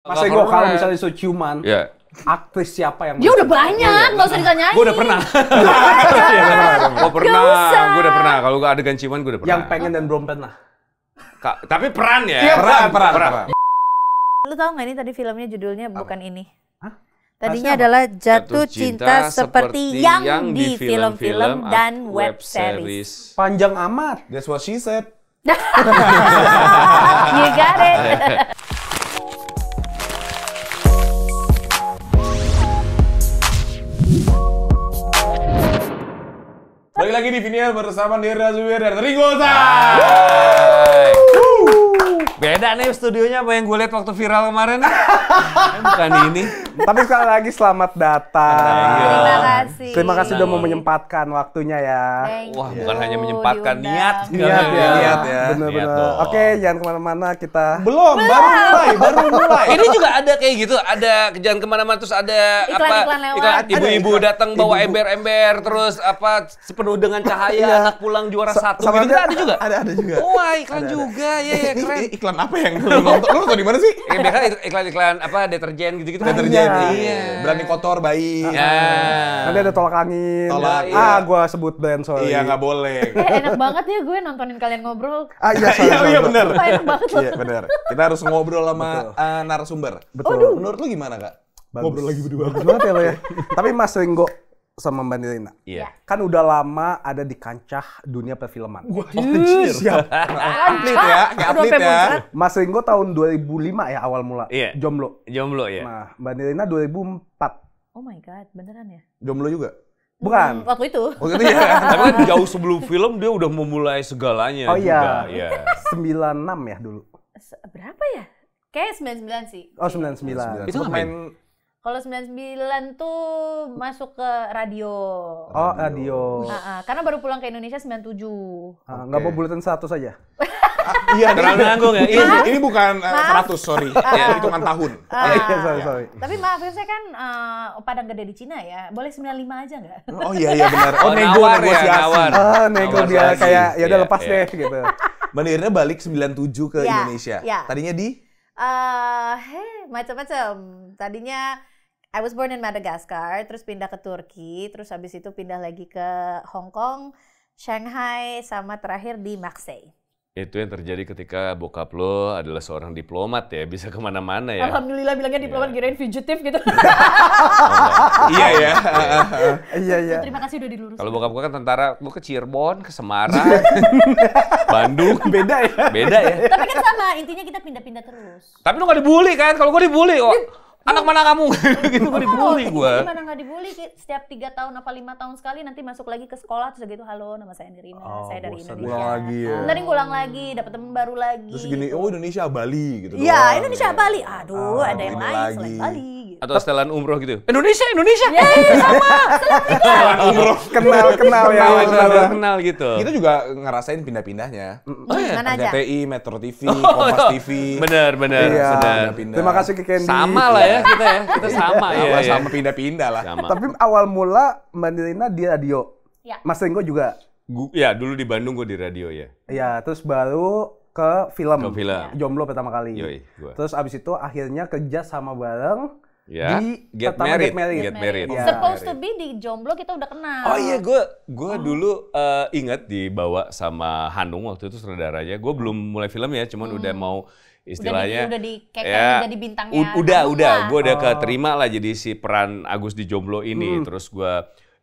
Masa gue kalau misalnya so ciuman, yeah. aktris siapa yang Dia udah banyak, nggak usah ditanyain. Gue udah pernah. Iya, gue pernah, gue udah pernah. Kalau gue adegan ciuman gue udah pernah. Yang pengen dan belum pernah. tapi peran ya? Iya, peran, peran, peran. Lu tau gak ini tadi filmnya judulnya bukan ini? Tadinya adalah jatuh cinta, seperti yang, yang di film-film dan web series. Panjang amat. That's what she said. you got it. Balik lagi di Vinyl bersama Nira Zubir dan Ringo Beda nih studionya apa yang gue lihat waktu viral kemarin. Bukan ini. Tapi sekali lagi selamat datang. Terima kasih. Terima kasih sudah mau menyempatkan waktunya ya. Wah, bukan hanya menyempatkan niat. Niat ya. Niat ya. Benar-benar. Oke, jangan kemana-mana kita. Belum, baru mulai, baru mulai. Ini juga ada kayak gitu, ada jangan kemana-mana terus ada iklan, apa? Iklan lewat. Ibu-ibu datang bawa ember-ember terus apa sepenuh dengan cahaya iya. anak pulang juara satu gitu ada juga. Ada ada juga. Wah, iklan juga. Ya ya keren. Iklan apa yang lu nonton? Lu nonton di mana sih? Iya, iklan iklan apa deterjen gitu-gitu. Iya. Deterjen. Iya. iya. Berani kotor bayi. Iya. Nanti ada tolak angin. Tolak. Ya. Ah, iya. gue sebut brand soalnya. Iya, nggak boleh. Eh, enak banget ya gue nontonin kalian ngobrol. Ah, iya, iya, iya bener. banget Iya, bener. Kita harus ngobrol sama uh, narasumber. Betul. Menurut lu gimana, Kak? Bagus. Ngobrol lagi berdua. Bagus banget ya lo ya. Tapi Mas Ringgo, sama Mbak Nirina. Iya. Yeah. Kan udah lama ada di kancah dunia perfilman. Wah, oh, anjir. Siap. Kancah. ya, kayak ya. Mas Ringo tahun 2005 ya awal mula. Iya. Yeah. Jomblo. Jomblo ya. Yeah. Nah, Mbak Nirina 2004. Oh my god, beneran ya? Jomblo juga. Hmm, Bukan. Hmm, waktu itu. Waktu itu ya. Tapi kan jauh sebelum film dia udah memulai segalanya oh, iya. juga. Oh iya. Sembilan 96 ya dulu. Berapa ya? Kayaknya 99 sih. Oh, 99. 99. Itu main kalau 99 tuh masuk ke radio. Oh, radio. uh, karena baru pulang ke Indonesia 97. Uh, ah, Nggak mau bulatan satu saja? iya, terlalu nanggung ya. Ini, ini bukan uh, eh, 100, sorry. ya, hitungan tahun. Uh, sorry, sorry. Tapi maaf, saya kan uh, Padang Gede di Cina ya. Boleh 95 aja nggak? Oh iya, iya benar. Oh, oh nego, nawar ya, Ya, oh, nego dia kayak, ya udah iya, lepas yeah. deh gitu. Menirnya balik 97 ke yeah, Indonesia. Yeah. Tadinya di? Uh, eh, hey, macam-macam. Tadinya I was born in Madagascar, terus pindah ke Turki, terus habis itu pindah lagi ke Hong Kong, Shanghai, sama terakhir di Marseille. Itu yang terjadi ketika bokap lo adalah seorang diplomat ya, bisa kemana-mana ya. Alhamdulillah bilangnya diplomat, yeah. kirain fugitif gitu. Oh, iya ya. Iya iya. Terima kasih udah dilurus. Kalau bokap gue kan tentara, gue ke Cirebon, ke Semarang, Bandung. Beda ya. Beda ya. Tapi kan sama, intinya kita pindah-pindah terus. Tapi lu gak dibully kan, kalau gue dibully oh anak mana kamu? gitu gue dibully gue. Gimana nggak dibully? Setiap tiga tahun apa lima tahun sekali nanti masuk lagi ke sekolah terus gitu halo nama saya Nirina, oh, saya dari Indonesia. Ulang lagi ya. Nanti lagi, dapat teman baru lagi. Terus gini, gitu. oh Indonesia Bali gitu. Iya Indonesia Bali. Aduh, ah, ada yang lain selain Bali. Gitu. Atau setelan umroh gitu. Indonesia, Indonesia. Yeay, sama. Setelan umroh. Kenal, kenal ya. Kenal, kenal, ya. gitu. Kita juga ngerasain pindah-pindahnya. Oh, iya. Mana aja? TI, Metro TV, oh, Kompas TV. Bener, bener. Iya. iya Terima kasih ke Candy. Sama lah iya, ya kita ya, kita iya. sama ya. Awal iya. sama pindah-pindah lah. Sama. Tapi awal mula Mbak dia di radio. Ya. Mas Ringo juga. Gu ya dulu di Bandung gue di radio ya. Iya, terus baru ke film. Ke film. Jomblo pertama kali. Yoi, gua. Terus abis itu akhirnya kerja sama bareng ya. di Get Married. Get Married. Get married. Yeah. Supposed to be di Jomblo kita udah kenal. Oh iya, gue gue oh. dulu uh, eh, inget dibawa sama Hanung waktu itu saudaranya. Gue belum mulai film ya, cuman hmm. udah mau istilahnya udah di, udah di ya, jadi bintangnya. Udah, udah, gue udah oh. keterima lah jadi si peran Agus di Jomblo ini. Hmm. Terus gue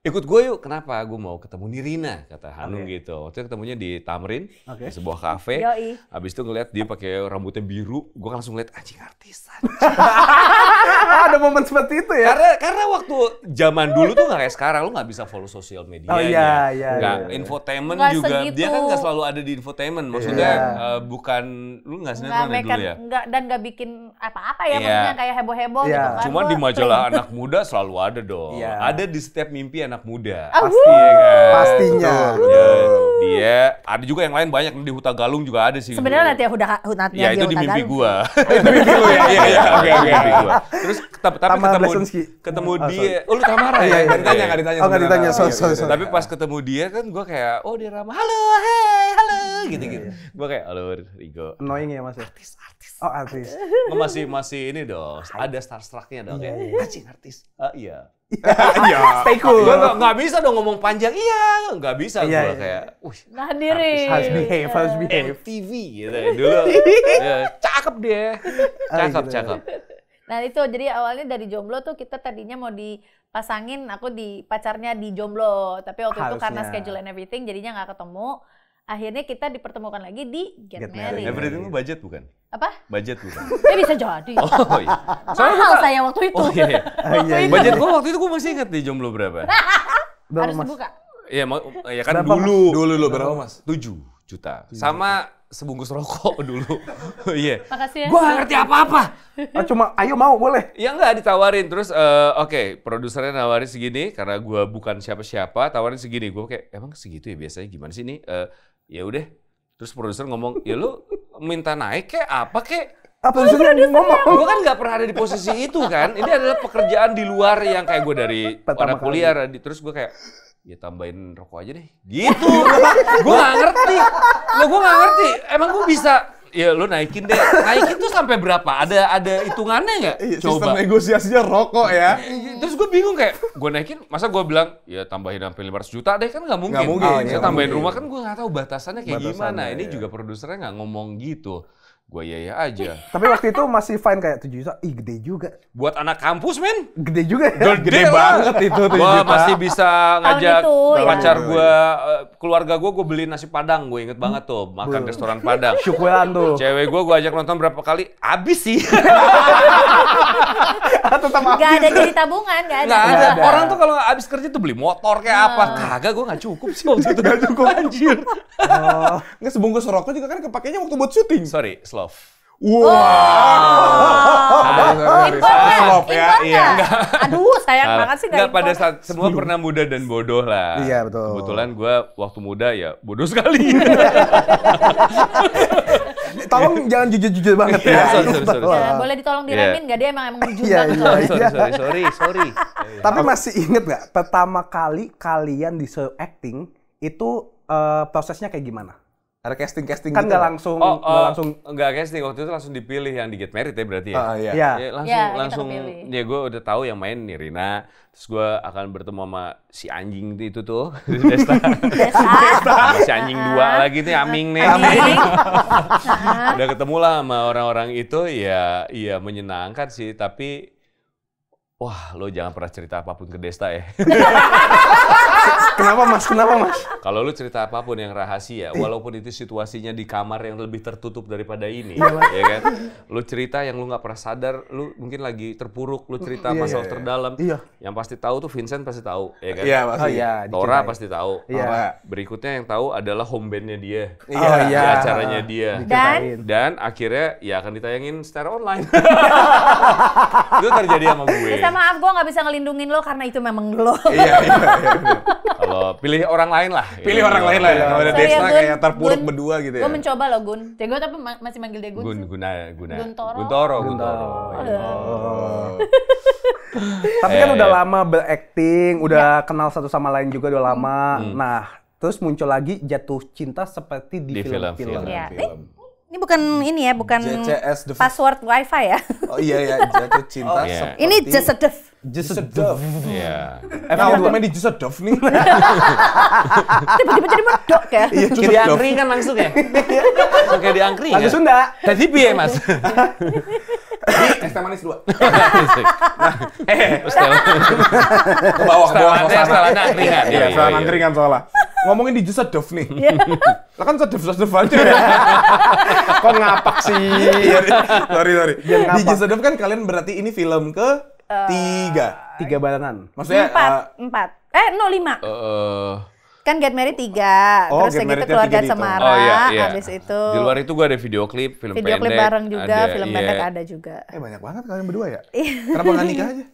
ikut gue yuk kenapa gue mau ketemu Nirina kata Hanung okay. gitu waktu itu ketemunya di Tamrin okay. di sebuah kafe habis abis itu ngeliat dia pakai rambutnya biru gue langsung ngeliat anjing artis ada momen seperti itu ya karena karena waktu zaman dulu tuh nggak kayak sekarang lu nggak bisa follow sosial media oh, iya, iya, nggak iya, iya. infotainment gak juga segitu. dia kan nggak selalu ada di infotainment maksudnya yeah. Iya. uh, bukan lu nggak sih ya dulu ya gak, dan nggak bikin apa-apa ya yeah. maksudnya kayak heboh-heboh yeah. gitu kan cuman di majalah anak muda selalu ada dong yeah. ada di setiap mimpi anak anak muda. Ah, Pasti ya kan. Pastinya. Ya, dia ada juga yang lain banyak di Huta Galung juga ada sih. Sebenarnya nanti Huta ya, Galung. Ya itu di mimpi gua. itu mimpi lu ya. Iya iya oke oke. Iya. Terus tapi ketemu ketemu ah, dia. Oh lu Tamara ya. Enggak iya, ditanya enggak iya. ditanya. Oh enggak ditanya. Sorry sorry. Tapi pas ketemu dia kan gua kayak oh dia ramah. Halo, hey, halo gitu-gitu. Gua kayak halo Rigo. Annoying ya Mas. Ya? Artis artis. Oh artis. Masih masih ini dong. Ada starstrucknya dong kayak. Anjing artis. Ah, iya. Iya. Stay cool. Gue gak, iya. gak bisa dong ngomong panjang. Iya, gak bisa. Iya, gue iya. kayak, wih. Nah diri. Harus behave, harus iya. behave. MTV gitu ya. Dulu, ya, cakep dia, ah, Cakep, oh, cakep. Nah itu, jadi awalnya dari jomblo tuh kita tadinya mau dipasangin aku di pacarnya di jomblo. Tapi waktu Harusnya. itu karena schedule and everything jadinya nggak ketemu akhirnya kita dipertemukan lagi di Get, Get Married. Everything itu budget bukan? Apa? Budget bukan? ya bisa jadi. Oh iya. Soalnya Mahal saya waktu itu. Oh iya. iya. waktu iya, iya, iya. Budget gua waktu itu gua masih ingat nih jomblo berapa. Harus mas... dibuka. Iya, ya kan berapa, dulu. Dulu lo berapa Mas? 7 juta. Sama sebungkus rokok dulu. Iya. yeah. Makasih ya. Gua ngerti apa-apa. Oh, cuma ayo mau boleh. Ya enggak ditawarin terus uh, oke, okay, produsernya nawarin segini karena gua bukan siapa-siapa, tawarin segini. Gua kayak emang segitu ya biasanya gimana sih ini? Uh, ya udah terus produser ngomong ya lu minta naik kayak apa kek apa sih yang ngomong? Gue kan nggak pernah ada di posisi itu kan. Ini adalah pekerjaan di luar yang kayak gue dari Pertama kuliah, di, terus gue kayak ya tambahin rokok aja deh. Gitu. gue gak ngerti. Lo gue nggak ngerti. Emang gue bisa ya lu naikin deh. Naikin tuh sampai berapa? Ada ada hitungannya nggak? Iya, Coba. Sistem negosiasinya rokok ya. Terus gue bingung kayak, gue naikin, masa gue bilang, ya tambahin sampai 500 juta deh kan nggak mungkin. Nggak mungkin. Oh, Saya tambahin mungkin. rumah kan gue nggak tahu batasannya kayak batasannya, gimana. Ini ya. juga produsernya nggak ngomong gitu gue ya ya aja. Tapi waktu itu masih fine kayak tujuh juta, ih gede juga. Buat anak kampus men. Gede juga ya. Gede, gede banget itu 7 Gue masih bisa ngajak itu, iya. pacar iya, iya, gue, eh, keluarga gue, gue beli nasi padang, gue inget banget tuh. Makan Bro. restoran padang. Syukuran tuh. Cewek gue, gue ajak nonton berapa kali, abis sih. Ah, tetap abis. Gak ada jadi tabungan, gak ada. Gak ada. ada. Orang tuh kalau abis kerja tuh beli motor kayak oh. apa. Kagak, gue gak cukup sih waktu itu. gak cukup. Anjir. Oh. Nggak sebungkus rokok juga kan kepakainya waktu buat syuting. Sorry, love. Wow. Wow. Import ya, iya. Aduh, sayang nah, banget sih enggak pada saat semua pernah muda dan bodoh lah. Iya, betul. Kebetulan gue waktu muda ya bodoh sekali. Tolong jangan jujur-jujur banget ya. Iya, sorry, sorry, sorry. Ya, boleh ditolong iya. diramin nggak? Dia emang emang jujur yeah, iya, iya, Sorry, sorry, sorry, sorry. Tapi masih inget nggak pertama kali kalian di disuruh acting itu eh, prosesnya kayak gimana? ada casting casting kan gitu nggak gitu langsung oh, nggak oh, oh, langsung nggak casting waktu itu langsung dipilih yang di Get Married ya berarti ya, uh, yeah. Yeah. Iya. ya langsung yeah, langsung ya gue udah tahu yang main Nirina terus gue akan bertemu sama si anjing itu tuh Desta Desta si anjing dua ah. lagi nih Aming nih Aming ah. udah ketemu lah sama orang-orang itu ya iya menyenangkan sih tapi Wah, lo jangan pernah cerita apapun ke Desta ya. kenapa mas? Kenapa mas? Kalau lo cerita apapun yang rahasia, walaupun itu situasinya di kamar yang lebih tertutup daripada ini, iya, ya kan? Lo cerita yang lo nggak pernah sadar, lo mungkin lagi terpuruk, lo cerita iya, masalah iya, yeah, terdalam. Iya. Yang pasti tahu tuh Vincent pasti tahu, ya kan? Iya, pasti. Oh, iya, Tora pasti tahu. Iya. Berikutnya yang tahu adalah home bandnya dia. Oh, iya. acaranya dia. Dan? Dan akhirnya ya akan ditayangin secara online. itu terjadi sama gue minta maaf gue nggak bisa ngelindungin lo karena itu memang lo. iya, iya, iya. Kalau pilih orang lain lah. Pilih orang lain lah. Ya, kalau ada ya, Desna kayak terpuruk berdua gitu ya. Gue mencoba lo Gun. Jago tapi masih manggil dia Gun. Gun Guna Guna. Eh, eh. Guntoro. Guntoro. Oh, iya. Tapi kan eh. udah lama berakting, udah ya. kenal satu sama lain juga udah lama. Hmm. Nah, terus muncul lagi jatuh cinta seperti di film-film. Di iya. film-film. Ini bukan ini ya, bukan JCS password WiFi ya. Oh iya iya, jatuh cinta oh, yeah. Iya. Ini just a dev. Just a dev. Iya. Emang eh, waktu main di just a dev nih. Tiba-tiba jadi medok ya. Iya, kayak diangkring kan langsung ya. Kayak diangkring ya. Langsung Sunda. Tadi piye, Mas? Nah, eh, es teh manis dua. nah, ke bawah, ke bawah. Setelannya angkringan. Iya, iya setelan iya. angkringan soalnya. Ngomongin di Dove nih. Iya. Lah kan sedef sedef aja. Kok ngapak sih? sorry, sorry. Di Dove kan kalian berarti ini film ke eh, tiga. Tiga barengan. Maksudnya empat, eh, empat. Eh, no lima. Eh, eh. Kan Get Married tiga oh, terus Get gitu keluarga Semarang oh, iya, iya. abis itu. Di luar itu gue ada video klip, film video klip bareng juga, ada, film iya. pendek ada juga. Eh banyak banget kalian berdua ya? Iya. Kenapa nggak nikah aja?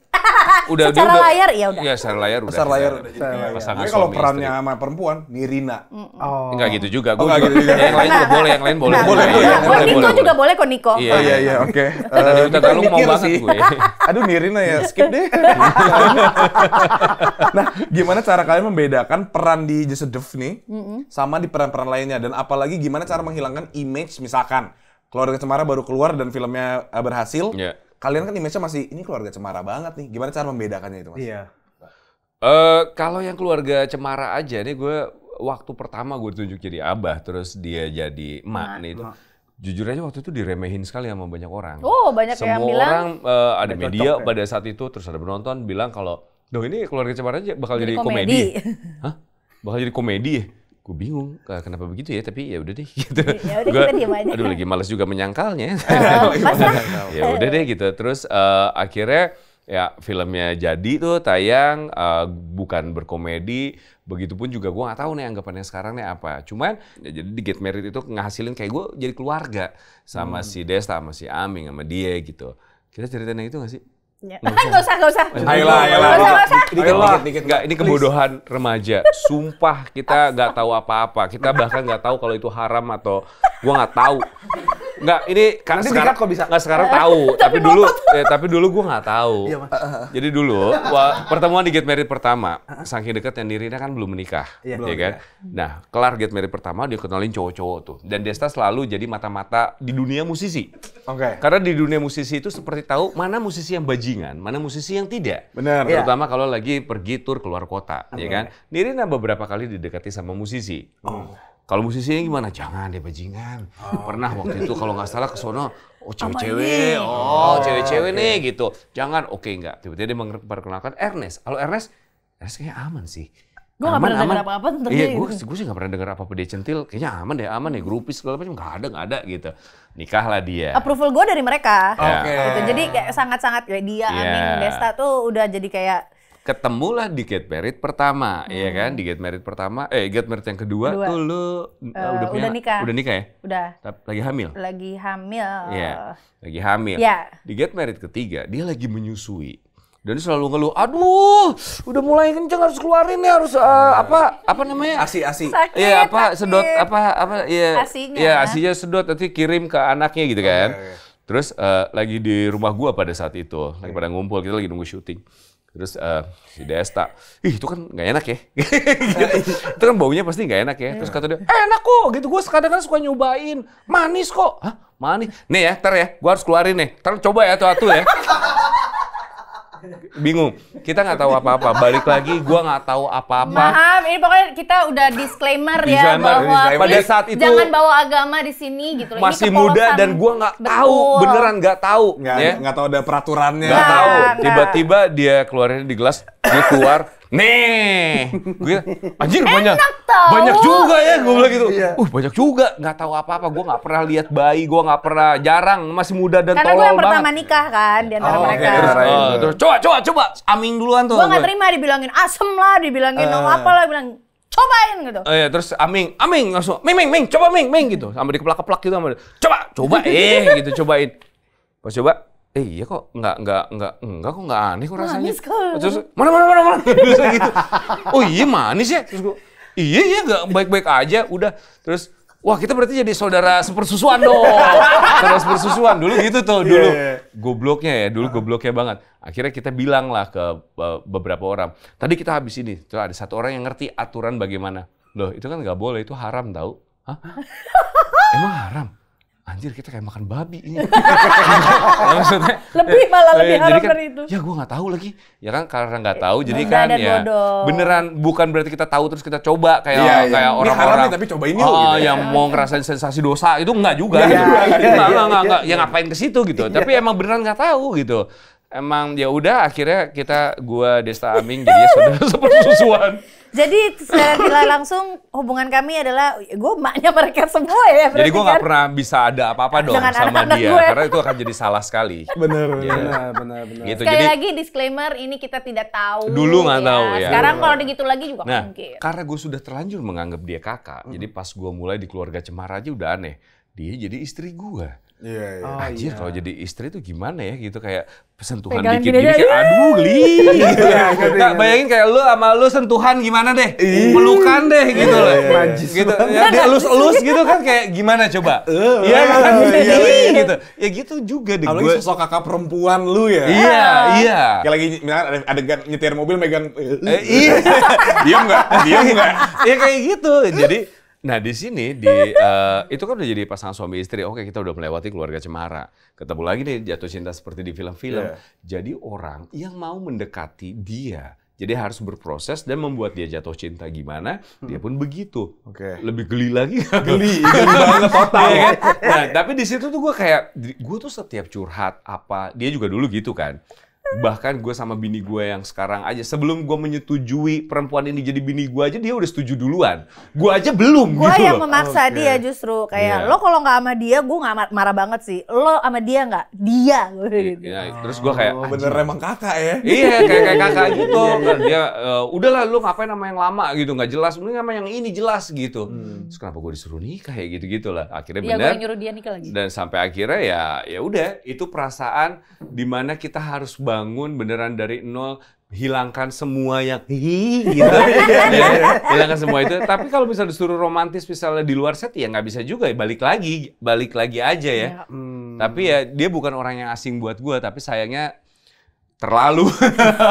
udah secara udah, layar ya udah. Iya, secara layar udah. Secara layar. Iya. Secara Pasangan kalau perannya sama perempuan Nirina. Oh. Enggak gitu juga. Oh, gua oh, juga. gitu juga. yang lain juga nah, nah. boleh, yang lain boleh. Nah, boleh, boleh, nah, boleh. Niko juga boleh kok Niko. Iya, iya, iya, oke. Karena di eh, Galung mau banget ya. gue. Aduh Nirina ya, skip deh. nah, gimana cara kalian membedakan peran di Just a Duff nih sama di peran-peran lainnya dan apalagi gimana cara menghilangkan image misalkan keluarga Cemara baru keluar dan filmnya eh, berhasil. Yeah kalian kan image-nya masih ini keluarga cemara banget nih. Gimana cara membedakannya itu, Mas? Iya. Uh, kalau yang keluarga cemara aja nih gue waktu pertama gue tunjuk jadi abah terus dia jadi emak nah, nih itu Mak. jujur aja waktu itu diremehin sekali sama banyak orang. Oh, banyak Semua yang bilang. Semua orang uh, ada media ya? pada saat itu terus ada penonton bilang kalau Duh ini keluarga cemara aja bakal jadi, jadi komedi. komedi. Hah? Bakal jadi komedi ya? gue bingung kenapa begitu ya tapi ya udah deh gitu ya, ya udah kita aja aduh lagi males juga menyangkalnya oh, ya udah deh gitu terus uh, akhirnya ya filmnya jadi tuh tayang uh, bukan berkomedi begitupun juga gue nggak tahu nih anggapannya sekarang nih apa cuman ya, jadi di Get Married itu ngehasilin kayak gue jadi keluarga sama hmm. si Desta sama si Aming sama dia gitu kita ceritain yang itu gak sih enggak iya. Gak usah, gak usah. Ayolah, ayolah. Gak usah, gak usah. Dikit, dikit, ini kebodohan remaja. Sumpah kita gak tahu apa-apa. Kita bahkan gak tahu kalau itu haram atau gue gak tahu. Enggak, ini kan Nanti sekarang kok bisa. Enggak sekarang tahu, tapi dulu ya, tapi dulu gua nggak tahu. Iya, Mas. Jadi dulu gua, pertemuan di Get Married pertama, saking dekat yang dirinya kan belum menikah, iya, ya kan? Iya. Nah, kelar Get Married pertama dia kenalin cowok-cowok tuh. Dan Desta selalu jadi mata-mata di dunia musisi. Oke. Okay. Karena di dunia musisi itu seperti tahu mana musisi yang bajingan, mana musisi yang tidak. Benar. Iya. Terutama ya. kalau lagi pergi tur keluar kota, okay. ya kan? Nirina beberapa kali didekati sama musisi. Oh. Kalau musisi musisinya gimana? Jangan deh bajingan. Oh. Pernah waktu itu kalau nggak salah ke sono, oh cewek-cewek, oh, oh cewek-cewek oh, okay. nih gitu. Jangan, oke okay, nggak. Tiba-tiba dia memperkenalkan Ernest. Kalau Ernest, Ernest kayaknya aman sih. Gue gak pernah dengar apa-apa tentang iya, dia. Iya, gue gitu. sih gak pernah dengar apa-apa dia centil. Kayaknya aman deh, aman deh. Grupis segala macam gak ada, gak ada gitu. Nikah lah dia. Approval gue dari mereka. Oke. Iya. Okay. Gitu. Jadi kayak sangat-sangat kayak dia, yeah. Amin, Desta tuh udah jadi kayak ketemulah di Get Married pertama, iya hmm. ya kan? Di Get Married pertama, eh Get Married yang kedua, kedua. tuh lu uh, udah punya, udah nikah, udah nikah ya? Udah. Lagi hamil? Lagi hamil. Iya, lagi hamil. Iya. Di Get Married ketiga, dia lagi menyusui dan selalu ngeluh aduh udah mulai kenceng harus keluarin ya harus uh, apa apa namanya asi asi iya apa sakit. sedot apa apa ya asinya ya asinya sedot nanti kirim ke anaknya gitu iya, kan oh, iya, iya. terus uh, lagi di rumah gua pada saat itu lagi iya. pada ngumpul kita lagi nunggu syuting Terus uh, si Desta, ih itu kan nggak enak ya. gitu. Itu kan baunya pasti nggak enak ya. Terus kata dia, eh, enak kok gitu. Gue kadang-kadang suka nyobain. Manis kok. Hah? Manis? Nih ya, ntar ya. Gue harus keluarin nih. Ntar coba ya tuh atu ya bingung. Kita nggak tahu apa-apa. Balik lagi, gue nggak tahu apa-apa. Maaf, ini pokoknya kita udah disclaimer, ya disclaimer ya bahwa disclaimer. pada saat itu jangan bawa agama di sini gitu. Masih ini muda dan gue nggak tahu, beneran nggak tahu. Nggak ya. nggak tahu ada peraturannya. Nggak tahu. Tiba-tiba dia keluarin di gelas, dia keluar. Nih, gue anjir banyak, tau. banyak juga ya gue bilang gitu. Iya. Uh banyak juga, Gak tahu apa-apa. Gue gak pernah lihat bayi, gue gak pernah jarang, masih muda dan Karena Karena gue yang pertama banget. nikah kan di antara oh, mereka. Okay. Terus, oh, eh, terus, coba, coba, coba, Amin duluan tuh. Gue gak terima dibilangin asem lah, dibilangin uh. lah bilang cobain gitu. Oh iya, terus amin, Aming langsung, Ming, Ming, Ming, coba Ming, Ming gitu. Sampai dikeplak-keplak gitu sama dia. Coba, coba, eh gitu cobain. Pas coba, eh iya kok nggak nggak nggak nggak kok nggak aneh kok rasanya manis kok. terus mana mana mana mana terus gitu oh iya manis ya terus gue iya iya nggak baik baik aja udah terus Wah kita berarti jadi saudara sepersusuan dong. saudara sepersusuan dulu gitu tuh iya, dulu. Yeah, yeah. Gobloknya ya dulu ah. gobloknya banget. Akhirnya kita bilang lah ke beberapa orang. Tadi kita habis ini, tuh ada satu orang yang ngerti aturan bagaimana. Loh itu kan nggak boleh, itu haram tahu. Hah? Emang haram? anjir kita kayak makan babi ini. Maksudnya lebih eh, malah lebih haram kan, dari itu. Ya gue nggak tahu lagi. Ya kan karena nggak tahu jadi nah, kan ya bodoh. beneran bukan berarti kita tahu terus kita coba kayak ya, kayak orang-orang tapi coba ini. oh, gitu. Ya. yang ya. mau ngerasain sensasi dosa itu enggak juga gitu. ya, gitu. Enggak enggak enggak yang ngapain ke situ gitu. Iya. Tapi emang beneran nggak tahu gitu. Emang ya udah akhirnya kita gua Desta Aming jadi ya saudara sepersusuan. Jadi secara tidak langsung hubungan kami adalah gue maknya mereka semua ya. Jadi gue nggak kan? pernah bisa ada apa-apa dong Dengan sama anak -anak dia gue. karena itu akan jadi salah sekali. Bener, yeah. bener, bener, bener. Gitu. Sekali jadi, lagi disclaimer ini kita tidak tahu. Dulu nggak ya. tahu ya. Sekarang kalau begitu lagi juga nah, mungkin. Karena gue sudah terlanjur menganggap dia kakak, hmm. jadi pas gue mulai di keluarga Cemara aja udah aneh dia jadi istri gua. Iya, iya. Oh, Anjir, iya. kalau jadi istri tuh gimana ya gitu kayak sentuhan Pegang dikit gini, gini kayak aduh geli. Iya, gitu. Nah, bayangin kayak lu sama lu sentuhan gimana deh? Pelukan deh gitu loh. gitu. Ya, dielus elus gitu kan kayak gimana coba? Iya eh, eh, kan iya, iya, gitu. Ya gitu juga deh gue. sosok kakak perempuan lu ya. Iya, ah. iya. Kayak lagi misalkan adegan nyetir mobil megang eh, iya. Diam enggak? Diam enggak? Ya kayak gitu. Jadi Nah di sini di uh, itu kan udah jadi pasangan suami istri. Oke kita udah melewati keluarga cemara. Ketemu lagi nih jatuh cinta seperti di film-film. Yeah. Jadi orang yang mau mendekati dia, jadi harus berproses dan membuat dia jatuh cinta gimana, hmm. dia pun begitu. Oke. Okay. Lebih geli lagi. Geli, geli banget total. ya kan? Nah tapi di situ tuh gue kayak, gue tuh setiap curhat apa, dia juga dulu gitu kan bahkan gue sama bini gue yang sekarang aja sebelum gue menyetujui perempuan ini jadi bini gue aja dia udah setuju duluan gue aja belum gue gitu yang loh. memaksa okay. dia justru kayak yeah. lo kalau nggak sama dia gue nggak marah banget sih lo sama dia nggak dia gitu. Yeah, iya. terus gue kayak oh, bener emang kakak ya iya kayak kayak kakak gitu kan dia uh, udahlah lo ngapain sama yang lama gitu nggak jelas mending sama yang ini jelas gitu hmm. terus kenapa gue disuruh nikah ya gitu gitulah akhirnya yeah, bener nyuruh dia nikah lagi dan sampai akhirnya ya ya udah itu perasaan dimana kita harus bangun beneran dari nol hilangkan semua yang hi gitu iya, iya, iya. hilangkan semua itu tapi kalau misalnya disuruh romantis misalnya di luar set ya nggak bisa juga balik lagi balik lagi aja ya, ya. Hmm. tapi ya dia bukan orang yang asing buat gue tapi sayangnya terlalu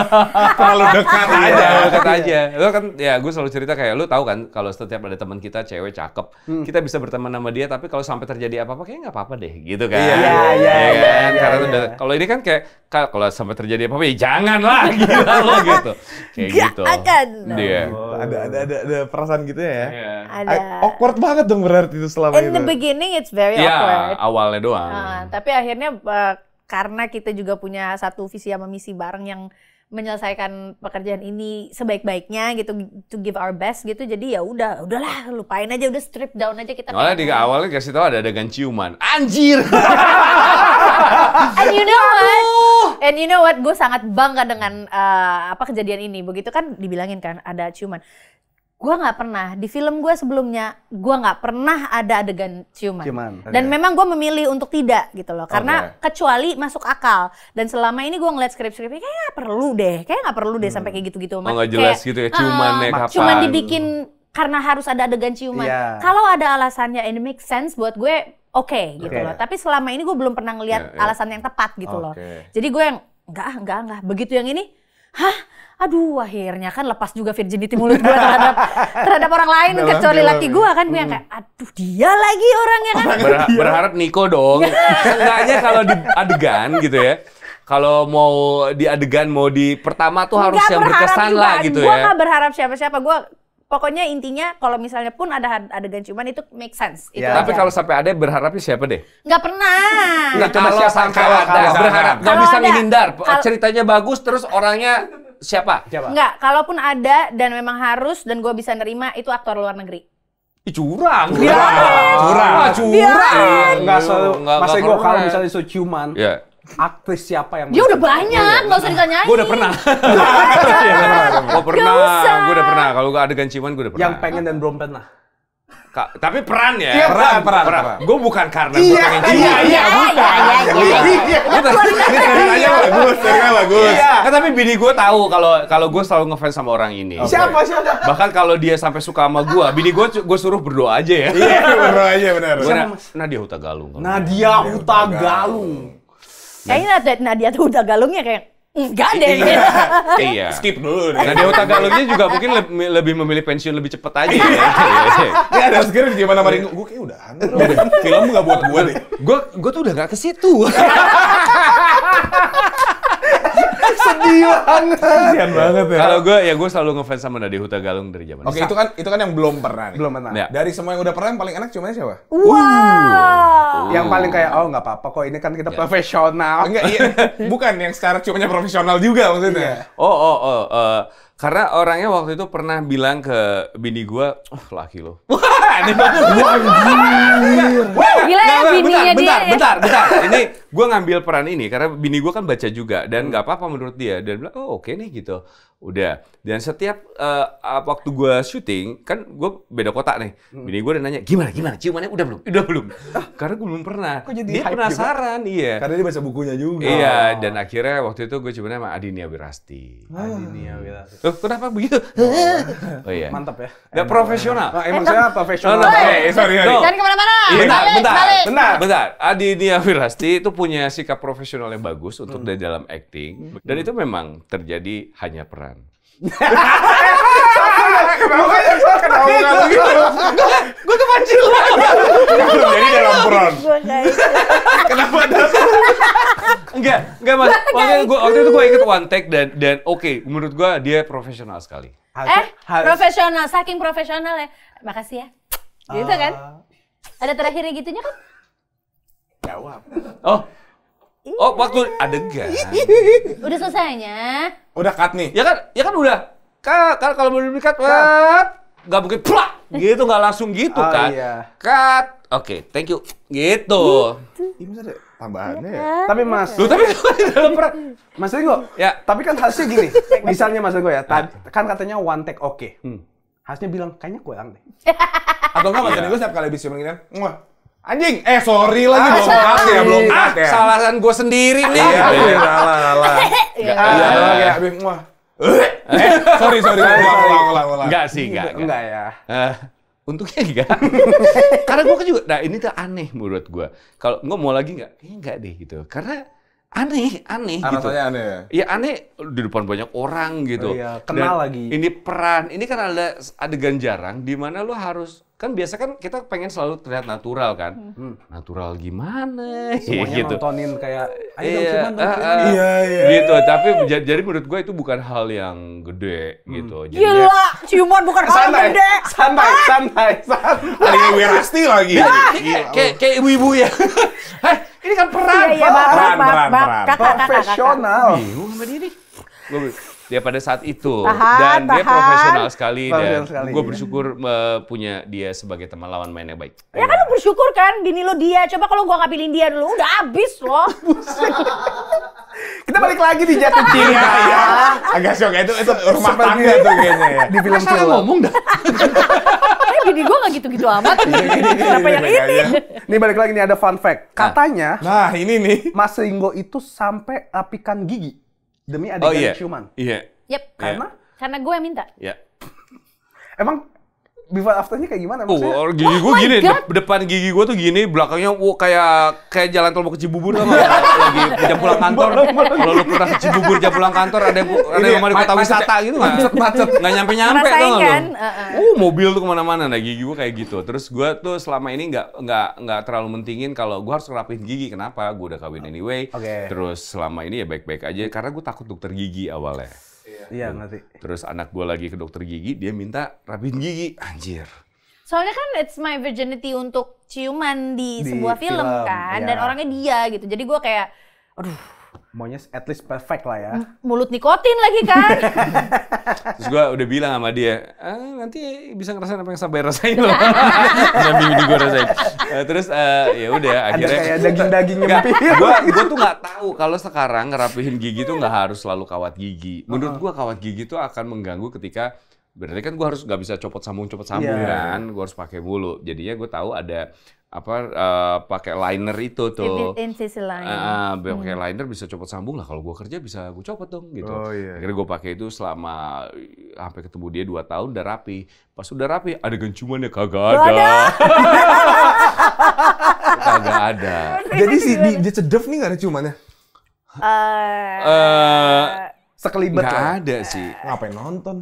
terlalu dekat iya, aja iya, terlalu dekat iya. aja lo kan ya gue selalu cerita kayak lu tahu kan kalau setiap ada teman kita cewek cakep hmm. kita bisa berteman sama dia tapi kalau sampai terjadi apa apa kayak nggak apa-apa deh gitu kan iya iya iya, iya kan? karena iya. kalau ini kan kayak kalau sampai terjadi apa apa ya jangan lah gitu lo gitu kayak gak gitu akan dia oh, ada, ada ada ada perasaan gitu ya ada yeah. awkward banget dong berarti itu selama in itu. the beginning it's very yeah, awkward awalnya doang uh, tapi akhirnya uh, karena kita juga punya satu visi sama misi bareng yang menyelesaikan pekerjaan ini sebaik-baiknya gitu to give our best gitu jadi ya udah udahlah lupain aja udah strip down aja kita Malah di gitu. awalnya kasih tahu ada dengan ciuman anjir and you know what and you know what gue sangat bangga dengan uh, apa kejadian ini begitu kan dibilangin kan ada ciuman gue nggak pernah di film gue sebelumnya gue nggak pernah ada adegan ciuman, ciuman. Okay. dan memang gue memilih untuk tidak gitu loh karena okay. kecuali masuk akal dan selama ini gue ngeliat skrip-skripnya kayak nggak perlu deh kayak nggak perlu deh hmm. sampai kayak gitu-gitu oh, gak jelas gitu ya ciumannya uh, kapan cuman dibikin karena harus ada adegan ciuman yeah. kalau ada alasannya ini make sense buat gue oke okay, gitu okay. loh tapi selama ini gue belum pernah ngeliat yeah, yeah. alasan yang tepat gitu okay. loh jadi gue yang enggak enggak enggak begitu yang ini hah aduh akhirnya kan lepas juga virginity mulut gue terhadap terhadap orang lain dalam, kecuali dalam. laki gue kan gue yang hmm. kayak aduh dia lagi orangnya kan Ber berharap Niko dong enggaknya kalau di adegan gitu ya kalau mau di adegan mau di pertama tuh harus yang berkesan lah gitu gua ya. Gue gak berharap siapa-siapa. Gue pokoknya intinya kalau misalnya pun ada adegan cuman itu make sense. Itu ya. Tapi kalau sampai ada berharapnya siapa deh? Nggak pernah. Nggak kalau sangka ada berharap nggak bisa menghindar. Ceritanya bagus terus orangnya siapa? Siapa? Enggak, kalaupun ada dan memang harus dan gue bisa nerima itu aktor luar negeri. Ih, curang. Curang. Curang. Ah, curang. Enggak selalu. Masa gue kalau misalnya itu ciuman. Iya. Aktris siapa yang Dia udah banyak, enggak usah iya. ditanyain. Gue udah pernah. Iya, gue pernah. Gue udah pernah. Kalau ada ciuman gue udah pernah. Yang pengen dan belum pernah. Ka tapi peran ya. ya peran, peran, peran. peran. Gue bukan karena gue iya, pengen cinta. Iya, iya, iya, Iya, iya, iya. Ini ceritanya bagus, ceritanya kan? bagus. Iya. iya, tapi bini gue tahu kalau kalau gue selalu ngefans sama orang ini. Okay. Siapa siapa? Bahkan kalau dia sampai suka sama gue, bini gue gue suruh berdoa aja ya. Iya, berdoa aja benar. Gua, iya, Nadia Huta Galung. Nadia Huta Galung. Kayaknya Nadia Huta Galungnya kayak Enggak deh. Iya. iya. Skip dulu. Deh. Nah, Dewa kalungnya juga mungkin lebih, lebih memilih pensiun lebih cepat aja. ya, Ini ada di mana Mari? Gue kayak udah Film gak buat gue deh. Gue gue tuh udah gak ke situ. Sedih banget. Sedih banget ya. Kalau gue ya gue selalu ngefans sama Nadia Huta Galung dari zaman. Oke, itu kan itu kan yang belum pernah nih. Belum pernah. Ya. Dari semua yang udah pernah yang paling enak cuma siapa? Uh. Wow. Yang uh. paling kayak oh nggak apa-apa kok ini kan kita ya. profesional. Enggak, iya. Bukan yang sekarang cuma profesional juga maksudnya. Iya. Oh, oh, oh. Uh, karena orangnya waktu itu pernah bilang ke bini gue, oh, laki lo. Wah, ini bagus. Wah, gila. ya bininya dia. Ya. Bentar, bentar, bentar ini gue ngambil peran ini karena bini gue kan baca juga dan nggak hmm. apa-apa menurut dia dan bilang oh oke okay nih gitu udah dan setiap uh, waktu gue syuting kan gue beda kota nih hmm. bini gue udah nanya gimana gimana ciumannya udah belum udah belum ah, karena gue belum pernah dia penasaran juga? iya karena dia baca bukunya juga iya dan akhirnya waktu itu gue cuma sama Adinia Wirasti ah. Adinia Wirasti oh, kenapa begitu oh, oh, iya mantap ya nggak profesional oh, emang saya profesional oh, eh, sorry sorry no. jangan kemana-mana iya, bentar bentar bentar bentar Adinia Wirasti pasti itu punya sikap profesional yang bagus untuk hmm. dari dalam acting hmm. dan itu memang terjadi hanya peran. Kenapa kenapa Gue kepancing Jadi dalam peran. Kenapa dasar? Enggak, enggak mas. Waktu itu gue waktu itu gue inget one take dan dan oke, menurut gue dia profesional sekali. Eh, profesional, saking profesional ya. Makasih ya. Gitu kan? Ah. Ada terakhirnya gitunya kan? Jawab. Oh. Oh, waktu adegan. Udah selesainya. Udah cut nih. Ya kan, ya kan udah. Kak, kan kalau mau di cut, cut. Gak mungkin plak gitu, gak langsung gitu oh, kan. Iya. Cut. Oke, okay, thank you. Gitu. Ini gitu. ada tambahannya ya. Iya, tapi iya. Mas. Lu tapi dalam per Mas Ringo, ya. Tapi kan hasilnya gini. misalnya Mas Ringo ya, ya. kan katanya one take oke. Okay. Hmm. bilang kayaknya kurang deh. Atau enggak Mas iya. Ringo setiap kali habis syuting ya, kan, Anjing, eh sorry lagi ah, belum cut ya, belum cut ya. Ah, Salahan gue sendiri nih. Iya, salah, iya. iya, salah. Iya, iya, iya. iya. Eh, sorry, sorry. Ulang, ulang, ulang, Enggak sih, enggak. Enggak ya. Eh, untungnya enggak. Karena gue kan juga, nah ini tuh aneh menurut gue. Kalau gue mau lagi enggak, kayaknya enggak deh gitu. Karena aneh, aneh gitu. Rasanya aneh ya? Iya aneh di depan banyak orang gitu. Oh, iya, kenal Dan lagi. Ini peran, ini kan ada adegan jarang di mana lo harus kan biasa kan kita pengen selalu terlihat natural kan hmm. hmm. natural gimana semuanya gitu. nontonin kayak ayo iya, dong iya, uh, iya, iya. gitu tapi jadi, menurut gue itu bukan hal yang gede hmm. gitu jadi gila ciuman bukan hal yang gede santai ah! santai santai ada wirasti lagi iya, iya, kayak kayak ibu-ibu ya ini kan peran, iya, iya, peran, peran, peran, peran, peran. profesional bingung sama diri dia pada saat itu tahan, dan tahan. dia profesional sekali dan sekali. gue iya. bersyukur uh, punya dia sebagai teman lawan main yang baik. Ya kan lu bersyukur kan bini lo dia. Coba kalau gue ngapilin dia dulu udah abis lo. Kita balik lagi di jatuh cinta iya. ya. Agak shock itu itu rumah tangga tuh kayaknya ya. Di film film. ngomong dah. Jadi gue gue nggak gitu-gitu amat. Kenapa iya, yang ini? Nih balik lagi nih ada fun fact. Nah. Katanya. Nah, ini nih. Mas Ringo itu sampai apikan gigi demi oh, adegan oh, iya. yeah. ciuman. Iya. Yeah. Yep. Iya. Karena yeah. karena gue yang minta. Iya. Yeah. Emang before afternya kayak gimana maksudnya? Oh, gigi gue oh gini, de depan gigi gue tuh gini, belakangnya oh, kayak kayak jalan tol mau ke Cibubur sama lagi jam pulang kantor. Kalau lu pernah ke Cibubur jam pulang kantor ada ada yang mau di kota wisata gitu kan. Macet nggak nyampe nyampe tuh kan. Uh, mobil tuh kemana-mana, nah gigi gue kayak gitu. Terus gue tuh selama ini nggak nggak nggak terlalu mentingin kalau gue harus ngerapihin gigi. Kenapa? Gue udah kawin anyway. Okay. Terus selama ini ya baik-baik aja karena gue takut dokter gigi awalnya. Iya. iya, ngerti. Terus anak gue lagi ke dokter gigi, dia minta rapiin gigi. Anjir. Soalnya kan it's my virginity untuk ciuman di, di sebuah film, film kan, ya. dan orangnya dia gitu. Jadi gue kayak, aduh maunya at least perfect lah ya. Mulut nikotin lagi kan. Terus gue udah bilang sama dia, ah, nanti bisa ngerasain apa yang sampai rasain loh. nanti mimpi gue rasain. Eh, terus uh, ya udah akhirnya. Ada kayak daging-daging nyempil. Gue gue tuh nggak tahu kalau sekarang ngerapihin gigi tuh nggak harus selalu kawat gigi. Menurut uh-uh. gue kawat gigi tuh akan mengganggu ketika berarti kan gue harus nggak bisa copot sambung copot sambung yeah. kan gue harus pakai bulu jadinya gue tahu ada apa uh, pakai liner itu tuh invisi liner uh, pakai hmm. liner bisa copot sambung lah kalau gue kerja bisa gue copot dong gitu oh, iya. iya. akhirnya gue pakai itu selama sampai eh, ketemu dia dua tahun udah rapi pas udah rapi ada gencumannya kagak ada, ada. kagak ada jadi si di, dia cedef nih gak ada cumannya uh, uh, sekelibat nggak ya? ada sih ngapain nonton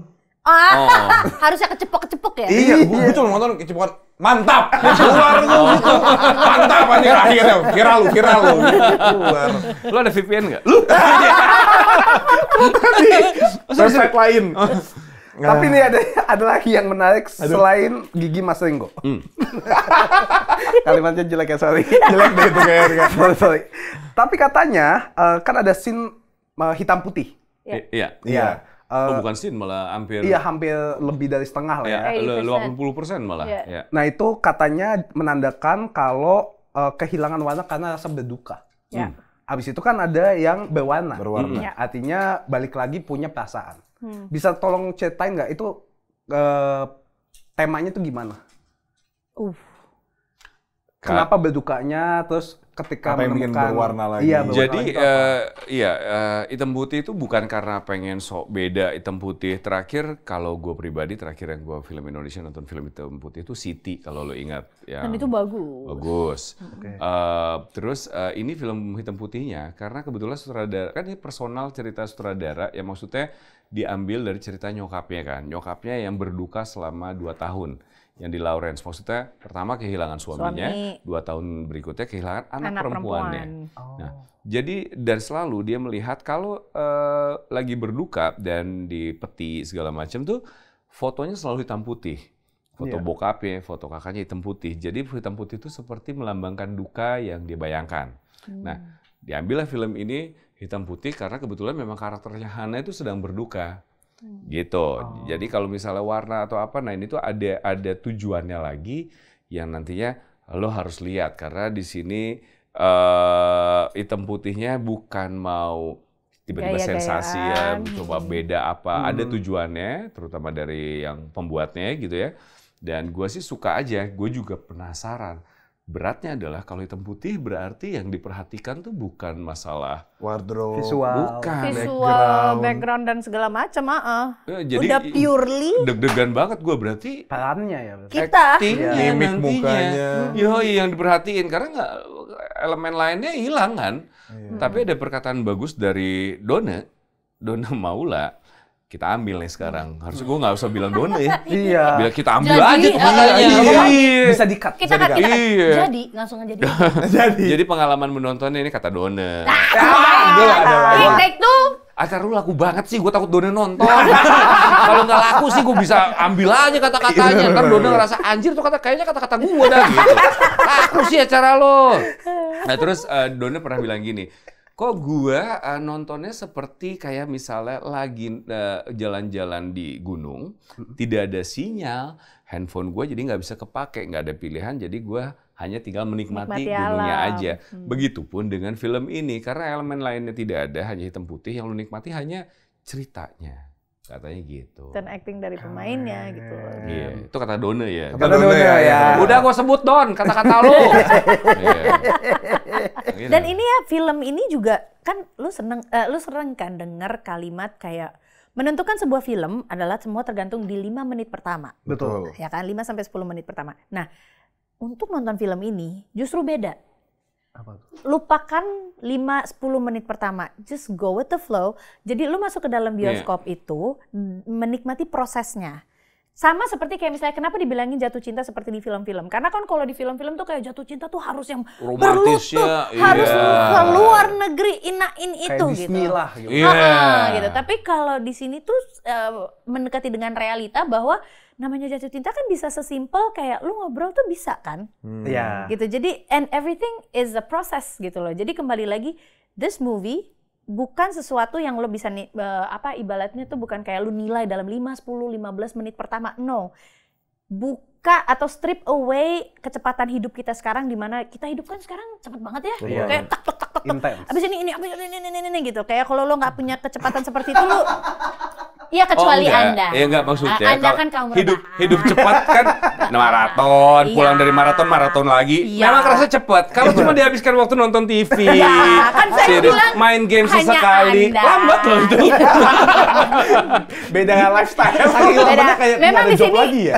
oh, oh. harusnya kecepok kecepok ya iya gue iya. cuma nonton kecepokan mantap keluar lu gitu mantap aja akhirnya kira lu kira lu keluar lu ada VPN nggak lu tadi website oh, lain oh. Nggak. Tapi ini ada ada lagi yang menarik Aduh. selain gigi Mas Ringo. Hmm. Kalimatnya jelek ya sorry. jelek deh itu kayaknya. sorry, sorry. Tapi katanya uh, kan ada scene uh, hitam putih. Iya. Iya. Yeah. Uh, oh eh, bukan sin malah hampir iya hampir lebih dari setengah lah ya, ya. 80 persen malah. Yeah. Ya. Nah itu katanya menandakan kalau uh, kehilangan warna karena rasa berduka. Yeah. Hmm. itu kan ada yang berwarna. Berwarna. Hmm. Ya. Artinya balik lagi punya perasaan. Hmm. Bisa tolong ceritain nggak itu uh, temanya tuh gimana? Uh. Kenapa berdukanya? Terus ketika apa yang menemukan bikin berwarna lagi. Iya, berwarna Jadi lagi uh, iya uh, hitam putih itu bukan karena pengen sok beda hitam putih. Terakhir kalau gue pribadi terakhir yang gue film Indonesia nonton film hitam putih itu City kalau lo ingat ya. Dan itu bagus. Bagus. Okay. Uh, eh, terus uh, ini film hitam putihnya karena kebetulan sutradara kan ini personal cerita sutradara yang maksudnya diambil dari cerita nyokapnya kan. Nyokapnya yang berduka selama 2 tahun yang di Lawrence. Maksudnya pertama kehilangan suaminya, Suami. dua tahun berikutnya kehilangan anak, anak perempuannya. Perempuan. Nah, oh. jadi dari selalu dia melihat kalau uh, lagi berduka dan di peti segala macam tuh fotonya selalu hitam putih. Foto yeah. bokapnya, foto kakaknya hitam putih. Jadi hitam putih itu seperti melambangkan duka yang dia bayangkan. Hmm. Nah, diambillah film ini hitam putih karena kebetulan memang karakternya Hana itu sedang berduka gitu. Oh. Jadi kalau misalnya warna atau apa, nah ini tuh ada ada tujuannya lagi yang nantinya lo harus lihat karena di sini uh, hitam putihnya bukan mau tiba-tiba sensasi ya, coba hmm. beda apa, hmm. ada tujuannya, terutama dari yang pembuatnya gitu ya. Dan gue sih suka aja, gue juga penasaran Beratnya adalah kalau hitam putih berarti yang diperhatikan tuh bukan masalah wardrobe, visual, bukan visual, background, background dan segala macam, uh. jadi udah purely deg-degan banget gue berarti perannya ya. Kita iya. ya. mimik mukanya. Yo, yang diperhatiin karena nggak elemen lainnya hilang kan. Iya. Tapi ada perkataan bagus dari Dona, Dona Maula kita ambil nih sekarang. Harusnya gue nggak usah bilang dona ya. iya. Bila kita ambil jadi, aja tuh. Eh, iya. iya. iya. Bisa dikat. bisa di-cut. kita, iya. Jadi langsung jadi. jadi. Jadi pengalaman menontonnya ini kata dona. Nah, ah, ada Take ah, ah, ah, two. Acara lu laku banget sih, gue takut Dona nonton. Kalau nggak laku sih gue bisa ambil aja kata-katanya. Iya, Ntar Dona ngerasa anjir tuh kata kayaknya kata-kata gue dah gitu. Laku sih acara lo. Nah terus uh, eh, Dona pernah bilang gini, kok gua uh, nontonnya seperti kayak misalnya lagi eh, jalan-jalan uh, di gunung, hmm. tidak ada sinyal, handphone gua jadi nggak bisa kepake, nggak ada pilihan, jadi gua hanya tinggal menikmati, menikmati gunungnya alam. aja. Hmm. Begitupun dengan film ini, karena elemen lainnya tidak ada, hanya hitam putih yang lu nikmati hanya ceritanya. Katanya gitu. Dan acting dari pemainnya gitu. Iya, yeah. itu kata Dona ya. Kata, kata Dona, ya, ya. ya. Udah gue sebut Don, kata-kata lu. yeah. Dan ini ya film ini juga kan lu seneng uh, lu sering kan dengar kalimat kayak menentukan sebuah film adalah semua tergantung di 5 menit pertama. Betul. Ya kan 5 sampai 10 menit pertama. Nah, untuk nonton film ini justru beda apa tuh? Lupakan 5-10 menit pertama. Just go with the flow. Jadi lu masuk ke dalam iya. bioskop yeah. itu menikmati prosesnya sama seperti kayak misalnya kenapa dibilangin jatuh cinta seperti di film-film karena kan kalau di film-film tuh kayak jatuh cinta tuh harus yang berlutut ya, iya. harus keluar negeri inain itu kayak gitu lah gitu. Yeah. Iya. gitu tapi kalau di sini tuh uh, mendekati dengan realita bahwa namanya jatuh cinta kan bisa sesimpel kayak lu ngobrol tuh bisa kan hmm. yeah. gitu jadi and everything is a process gitu loh jadi kembali lagi this movie bukan sesuatu yang lo bisa uh, apa ibaratnya tuh bukan kayak lo nilai dalam 5, 10, 15 menit pertama. No. Buka atau strip away kecepatan hidup kita sekarang di mana kita hidup kan sekarang cepet banget ya. Yeah. Kayak tak tak tak tak. Abis ini ini abis ini ini ini, ini gitu. Kayak kalau lo nggak punya kecepatan seperti itu lo Iya kecuali oh, Anda. Ya enggak maksudnya. Anda kan kaum hidup hidup cepat kan maraton, ya. pulang dari maraton maraton lagi. Iya. Memang kerasa cepat. Kalau cuma iya. dihabiskan waktu nonton TV, ya, kan saya bilang, main game sesekali, anda. lambat loh itu. beda lifestyle. Saking beda. Kayak memang di sini lagi ya.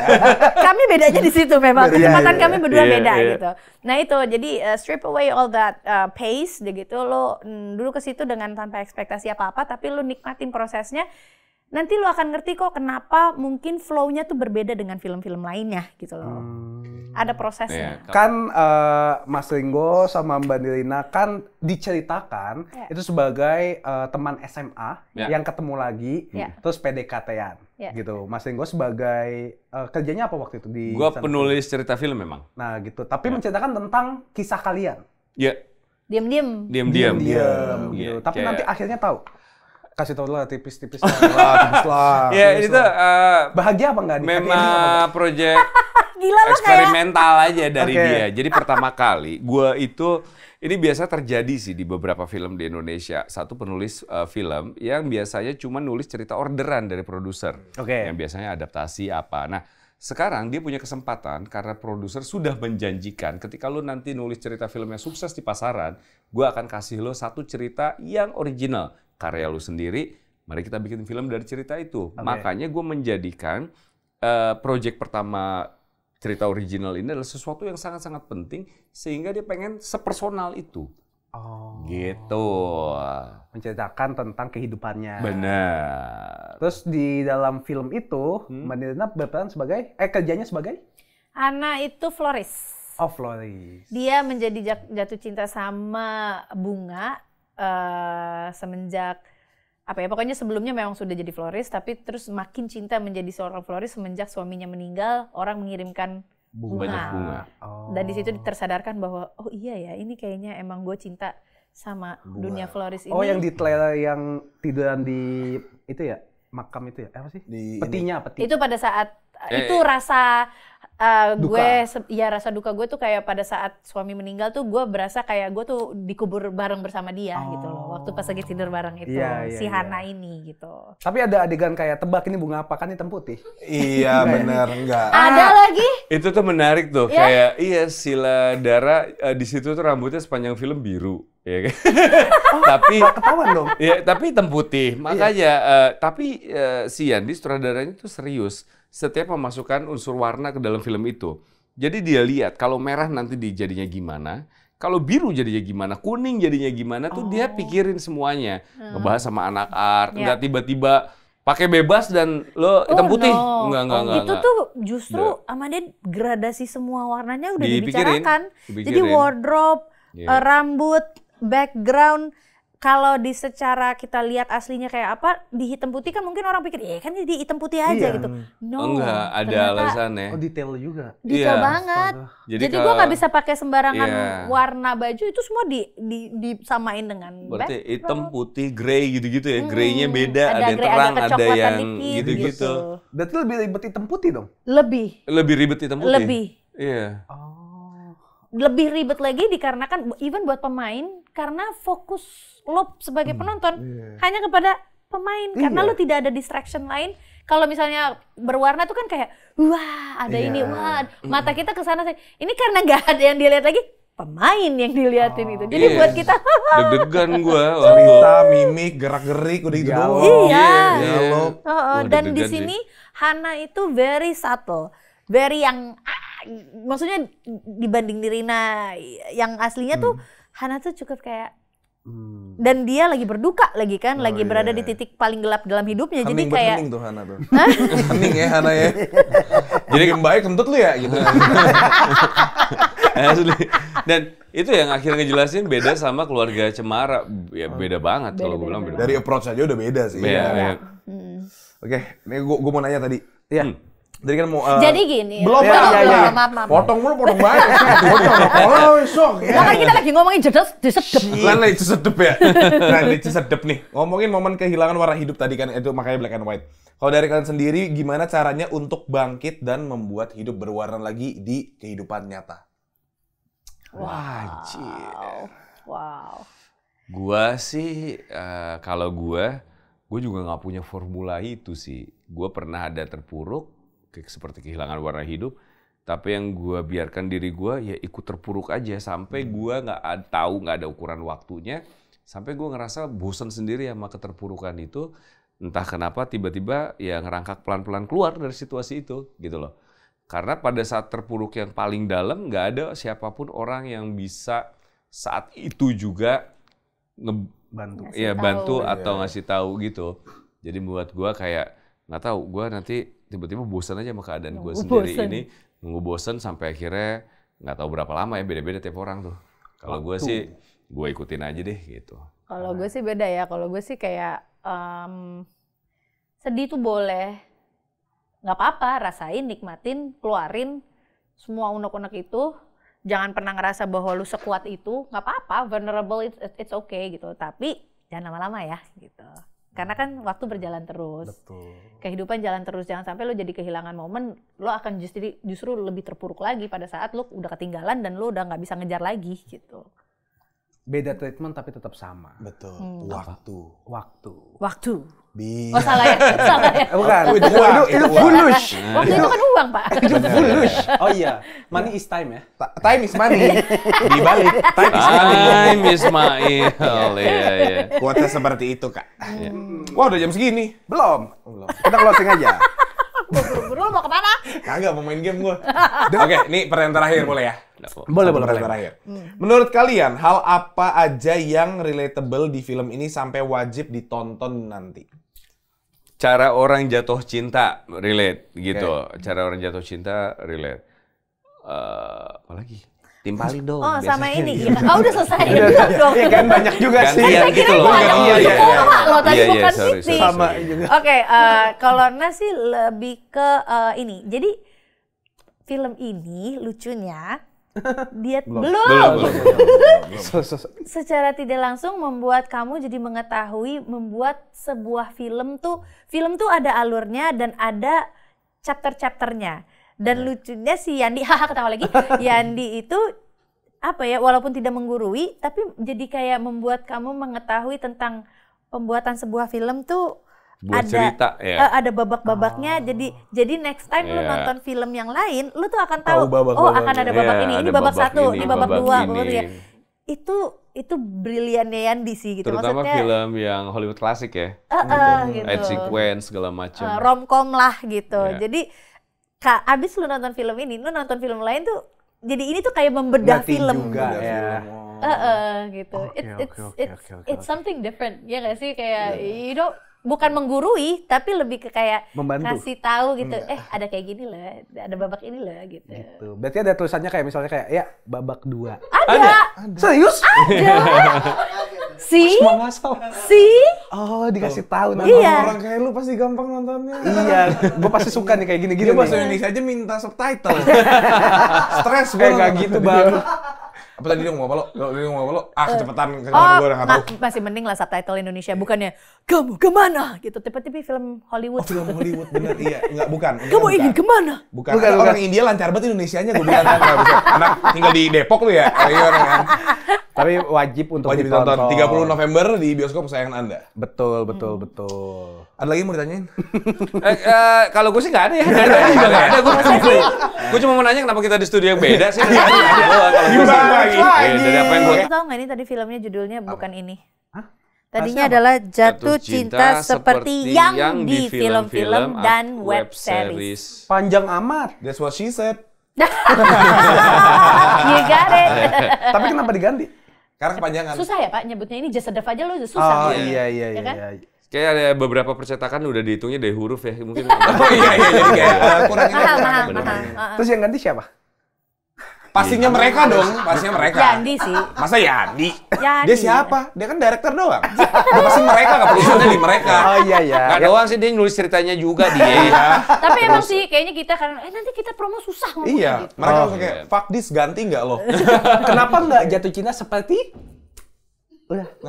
kami bedanya di situ memang. Kecepatan kami iya, berdua ya, beda ya. gitu. Nah itu jadi uh, strip away all that uh, pace begitu lo mm, dulu ke situ dengan tanpa ekspektasi apa-apa tapi lu nikmatin prosesnya nanti lu akan ngerti kok kenapa mungkin flow-nya tuh berbeda dengan film-film lainnya gitu loh. Hmm. Ada prosesnya. Yeah. Kan uh, Mas Ringo sama Mbak Nirina kan diceritakan yeah. itu sebagai uh, teman SMA yeah. yang ketemu lagi yeah. terus PDKT-an yeah. gitu. Mas Ringo sebagai uh, kerjanya apa waktu itu di Gua penulis cerita film memang. Nah, gitu. Tapi yeah. menceritakan tentang kisah kalian. Iya. Yeah. Diam-diam. Diam-diam. diam iya, gitu. Tapi yeah. nanti akhirnya tahu kasih tau lah tipis-tipis lah, tipis lah. Iya, itu uh, bahagia apa enggak Memang project Gila eksperimental kayak... aja dari okay. dia. Jadi pertama kali gue itu ini biasa terjadi sih di beberapa film di Indonesia. Satu penulis uh, film yang biasanya cuma nulis cerita orderan dari produser. Okay. Yang biasanya adaptasi apa. Nah, sekarang dia punya kesempatan karena produser sudah menjanjikan ketika lo nanti nulis cerita film yang sukses di pasaran, gue akan kasih lo satu cerita yang original karya lo sendiri. Mari kita bikin film dari cerita itu. Okay. Makanya gue menjadikan uh, project pertama cerita original ini adalah sesuatu yang sangat-sangat penting sehingga dia pengen sepersonal itu. Oh. Gitu. Menceritakan tentang kehidupannya. Benar. Terus di dalam film itu, hmm? Mbak berperan sebagai, eh kerjanya sebagai? Ana itu floris. Oh floris. Dia menjadi jatuh cinta sama bunga uh, semenjak apa ya pokoknya sebelumnya memang sudah jadi floris tapi terus makin cinta menjadi seorang floris semenjak suaminya meninggal orang mengirimkan bunga. Banyak nah, bunga. Oh. Dan di situ tersadarkan bahwa oh iya ya ini kayaknya emang gue cinta sama bunga. dunia floris oh, ini. Oh yang di tlela yang tiduran di itu ya makam itu ya apa sih? Di, petinya ini. peti. Itu pada saat eh, itu eh. rasa uh, gue ya rasa duka gue tuh kayak pada saat suami meninggal tuh gue berasa kayak gue tuh dikubur bareng bersama dia oh. gitu loh waktu pas lagi tidur oh. bareng itu yeah, yeah, si yeah. Hana ini gitu tapi ada adegan kayak tebak ini bunga apa kan hitam putih iya benar enggak ada ah. lagi itu tuh menarik tuh yeah. kayak iya Sila Dara uh, eh, di situ tuh rambutnya sepanjang film biru ya kan? oh, tapi ketahuan dong. Ya, tapi hitam putih. Iya. Makanya yeah. uh, tapi uh, si Yandi sutradaranya tuh serius setiap memasukkan unsur warna ke dalam film itu. Jadi dia lihat kalau merah nanti dijadinya gimana, kalau biru jadinya gimana, kuning jadinya gimana tuh oh. dia pikirin semuanya. Hmm. Ngebahas sama anak art, yeah. nggak tiba-tiba pakai bebas dan lo oh, hitam oh, putih. No. Enggak, enggak, enggak. Oh, itu tuh justru sama dia gradasi semua warnanya udah Dipikirin. dibicarakan. Dipikirin. Jadi wardrobe, yeah. Iya. rambut, background kalau di secara kita lihat aslinya kayak apa di hitam putih kan mungkin orang pikir ya kan jadi hitam putih aja iya. gitu. No. Oh, enggak, ada alasan alasannya. Oh, detail juga. Detail yeah. banget. Astaga. Jadi, jadi kalau, gua nggak bisa pakai sembarangan yeah. warna baju itu semua di di disamain dengan Berarti background. hitam putih grey gitu-gitu ya. Hmm. grey beda, ada, ada yang grey, terang, ada, ada yang gitu-gitu. Gitu. Berarti lebih ribet hitam putih dong? Lebih. Lebih ribet hitam putih. Lebih. Iya. Oh. Lebih ribet lagi dikarenakan even buat pemain karena fokus lo sebagai hmm, penonton yeah. hanya kepada pemain karena iya. lo tidak ada distraction lain kalau misalnya berwarna tuh kan kayak wah ada yeah. ini wah hmm. mata kita ke sana ini karena nggak ada yang dilihat lagi pemain yang dilihatin oh, itu jadi yes. Iya. buat kita deg-degan gue cerita mimik gerak-gerik udah gitu doang iya, iya oh, oh, dan di sini sih. Hana itu very subtle very yang ah, maksudnya dibanding Nirina yang aslinya hmm. tuh Hana tuh cukup kayak Hmm. Dan dia lagi berduka lagi kan, oh, lagi iya. berada iya. di titik paling gelap dalam hidupnya. Hening, jadi kayak hening tuh Hana tuh. hening ya Hana ya. jadi kembali kentut lu ya gitu. Asli. Dan itu yang akhirnya ngejelasin beda sama keluarga Cemara. Ya beda banget kalau gue bilang beda. Dari approach aja udah beda sih. Beda, ya. ya. Hmm. Oke, okay, ini gue mau nanya tadi. Iya. Hmm jadi kan mau uh, Jadi gini. Belum ya, ya, ya, ya. Maaf, maaf. Potong mulu, potong banget. potong kalau oh, besok. Ya. Nah, kan kita iya, iya. lagi ngomongin jedes disedep. itu sedep ya. itu sedep nih. Ngomongin momen kehilangan warna hidup tadi kan itu makanya black and white. Kalau dari kalian sendiri gimana caranya untuk bangkit dan membuat hidup berwarna lagi di kehidupan nyata? Wah, wow. wow. Gua sih uh, kalau gua, gue juga nggak punya formula itu sih. Gue pernah ada terpuruk, seperti kehilangan warna hidup tapi yang gue biarkan diri gue ya ikut terpuruk aja sampai hmm. gue nggak tahu nggak ada ukuran waktunya sampai gue ngerasa bosan sendiri sama keterpurukan itu entah kenapa tiba-tiba ya ngerangkak pelan-pelan keluar dari situasi itu gitu loh karena pada saat terpuruk yang paling dalam nggak ada siapapun orang yang bisa saat itu juga ngebantu ya tahu. bantu atau iya. ngasih tahu gitu jadi buat gue kayak nggak tahu gue nanti tiba-tiba bosan aja sama keadaan gue sendiri ini nunggu bosan sampai akhirnya nggak tahu berapa lama ya beda-beda tiap orang tuh kalau gue sih gue ikutin aja deh gitu kalau nah. gue sih beda ya kalau gue sih kayak um, sedih tuh boleh nggak apa-apa rasain nikmatin keluarin semua unek-unek itu jangan pernah ngerasa bahwa lu sekuat itu nggak apa-apa vulnerable it's, it's okay gitu tapi jangan lama-lama ya gitu karena kan waktu berjalan terus. Betul. Kehidupan jalan terus, jangan sampai lo jadi kehilangan momen, lo akan justru justru lebih terpuruk lagi pada saat lo udah ketinggalan dan lo udah nggak bisa ngejar lagi gitu. Beda treatment tapi tetap sama. Betul. Hmm. Waktu. Waktu. Waktu bisa, Oh salah ya, salah ya. Eh, bukan. Itu, itu, itu bullish. Waktu itu kan uang pak. itu iya, iya, iya. bullish. Oh iya, money is time ya. Ta time is money. Dibalik. Time is money. Time is money. Oh iya iya. Kuatnya seperti itu kak. Hmm. Wah udah jam segini. Belum. Belum. Kita closing aja. Buru-buru mau kemana? Kagak mau main game gue. Oke, ini pertanyaan terakhir boleh ya? Boleh, boleh. boleh. terakhir. Menurut kalian, hal apa aja yang relatable di film ini sampai wajib ditonton nanti? cara orang jatuh cinta relate gitu. Okay. Cara orang jatuh cinta relate. Uh, apa lagi? timpali oh, dong. Oh, biasanya. sama ini. Gitu. Oh, udah selesai. Udah, iya. iya, dong. Ya kan banyak juga kan, sih. Iya, saya gitu loh. Kan, iya, iya, iya. Lo tadi iya, bukan sorry, Sama juga. Oke, okay, uh, eh, kalau Nasi lebih ke uh, ini. Jadi film ini lucunya Diet belum. Belum. belum, belum, belum, Secara tidak langsung membuat kamu jadi mengetahui membuat sebuah film tuh film tuh ada alurnya dan ada chapter-chapternya. Dan iya. lucunya si Yandi, haha ketawa lagi, Yandi itu apa ya walaupun tidak menggurui tapi jadi kayak membuat kamu mengetahui tentang pembuatan sebuah film tuh buat ada, cerita ya. Uh, ada babak-babaknya. Ah. Jadi jadi next time yeah. lu iya. nonton film yang lain, lu tuh akan tahu, tahu babak oh akan ada babak yeah, ini, ini babak, babak satu, ini, ini babak, babak dua, ini gitu Ya. Itu itu briliannya di sih gitu Terutama maksudnya. film yang Hollywood klasik ya. Uh, uh, gitu. gitu. sequence segala macam. Uh, romcom lah gitu. Yeah. Jadi kak, abis lu nonton film ini, lu nonton film lain tuh jadi ini tuh kayak membedah Mati film. Juga, ya. Uh, uh, gitu. Okay, it, it's, okay, okay, it's, okay, okay, it's something different. Ya gak sih kayak yeah. you don't bukan menggurui tapi lebih ke kayak Membantu. kasih tahu gitu Enggak. Iya. eh ada kayak gini loh ada babak ini loh gitu. gitu berarti ada tulisannya kayak misalnya kayak ya babak dua ada, ada. serius ada si si oh dikasih oh. tahu nanti iya. orang kayak lu pasti gampang nontonnya iya gue pasti suka nih kayak gini gini bahasa Indonesia aja minta subtitle Stress gue eh, nggak gitu bang apa tadi dia ngomong apa lo? dia ngomong apa lo? Ah eh, kecepatan, kecepatan oh, gue udah gak tau. masih mending lah subtitle Indonesia, bukannya kamu kemana gitu. Tipe-tipe film Hollywood. Oh film Hollywood bener iya, nggak bukan. Enggak, kamu kan bukan. ingin kemana? Bukan. bukan, bukan. Orang India lancar banget Indonesianya gue bilang enggak kan, bisa. Anak tinggal di Depok lu ya, orang kan. Tapi wajib untuk wajib ditonton. 30 November di bioskop sayang Anda. Betul, betul, hmm. betul. Ada lagi mau ditanyain? eh, eh, kalau gue sih nggak ada ya. Gak ada juga nggak ada. Gue cuma, gue cuma mau nanya kenapa kita di studio yang beda sih. Iya. Gimana lagi? Iya, dari apa yang gue tahu nggak ini tadi filmnya judulnya bukan ini. Tadinya adalah jatuh cinta, seperti yang, di film-film dan web series. Panjang amat. That's what she said. you got it. Tapi kenapa diganti? Karena kepanjangan. Susah ya Pak nyebutnya ini just a aja lo susah. Oh ya. iya iya ya iya. Kan? iya. Kayak ada beberapa percetakan udah dihitungnya dari huruf ya mungkin. oh iya iya jadi kayak kurang ini. Terus yang ganti siapa? Pastinya iya. mereka dong, pastinya mereka. Yandi sih. Masa Yandi? Yandi. Dia siapa? Dia kan director doang. Udah pasti mereka, gak perlu di mereka. Oh iya iya. Gak ya. doang sih, dia nulis ceritanya juga dia. iya. Tapi Terus. emang sih, kayaknya kita kan, eh nanti kita promo susah Iya, gitu. mereka oh, langsung kayak, fuck this, ganti nggak loh? Kenapa nggak jatuh cinta seperti udah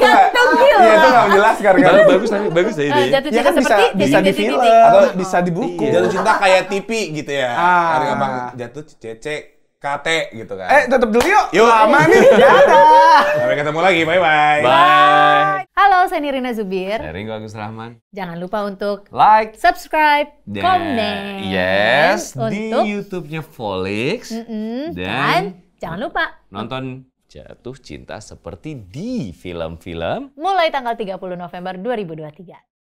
gantung gitu ya itu nggak menjelaskan kan, kan? bagus tapi bagus ya ide ya. ah, jatuh cinta ya kan bisa bisa di film atau bisa di buku iya. jatuh cinta kayak TV gitu ya ada ah. gampang jatuh cece KT gitu kan. Eh, tetap dulu yuk. Yuk, lama nih. Dadah. Sampai ketemu lagi. Bye bye. Bye. Halo, saya Nirina Zubir. Saya Ringo Agus Rahman. Jangan lupa untuk like, subscribe, dan, komen. Yes, untuk di YouTube-nya Folix. Mm -mm, dan, dan jangan lupa nonton jatuh cinta seperti di film-film mulai tanggal 30 November 2023.